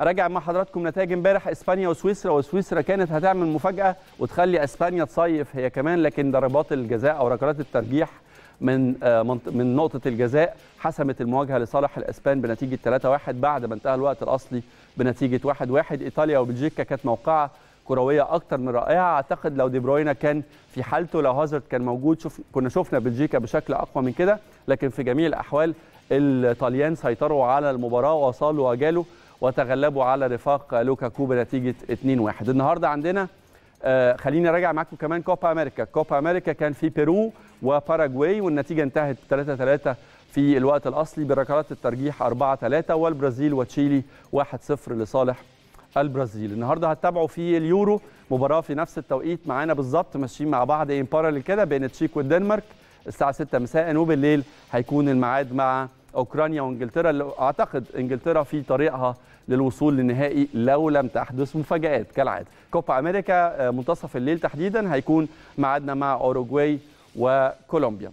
اراجع مع حضراتكم نتائج امبارح اسبانيا وسويسرا وسويسرا كانت هتعمل مفاجاه وتخلي اسبانيا تصيف هي كمان لكن ضربات الجزاء او ركلات الترجيح من آه، من نقطه الجزاء حسمت المواجهه لصالح الاسبان بنتيجه 3-1 بعد ما انتهى الوقت الاصلي بنتيجه 1-1 ايطاليا وبلجيكا كانت موقعه كرويه اكتر من رائعه اعتقد لو دي بروينا كان في حالته لو هازارد كان موجود شف كنا شفنا بلجيكا بشكل اقوى من كده لكن في جميع الاحوال الطليان سيطروا على المباراه وصلوا وجالوا وتغلبوا على رفاق لوكا كوبا نتيجه 2-1 النهارده عندنا آه خليني اراجع معاكم كمان كوبا امريكا كوبا امريكا كان في بيرو وباراجواي والنتيجه انتهت 3-3 في الوقت الاصلي بركلات الترجيح 4-3 والبرازيل وتشيلي 1-0 لصالح البرازيل النهارده هتتابعوا في اليورو مباراه في نفس التوقيت معانا بالظبط ماشيين مع بعض ان كده بين التشيك والدنمارك الساعه 6 مساء وبالليل هيكون الميعاد مع اوكرانيا وانجلترا اللي اعتقد انجلترا في طريقها للوصول للنهائي لو لم تحدث مفاجات كالعاده كوبا امريكا آه، منتصف الليل تحديدا هيكون ميعادنا مع اوروجواي وكولومبيا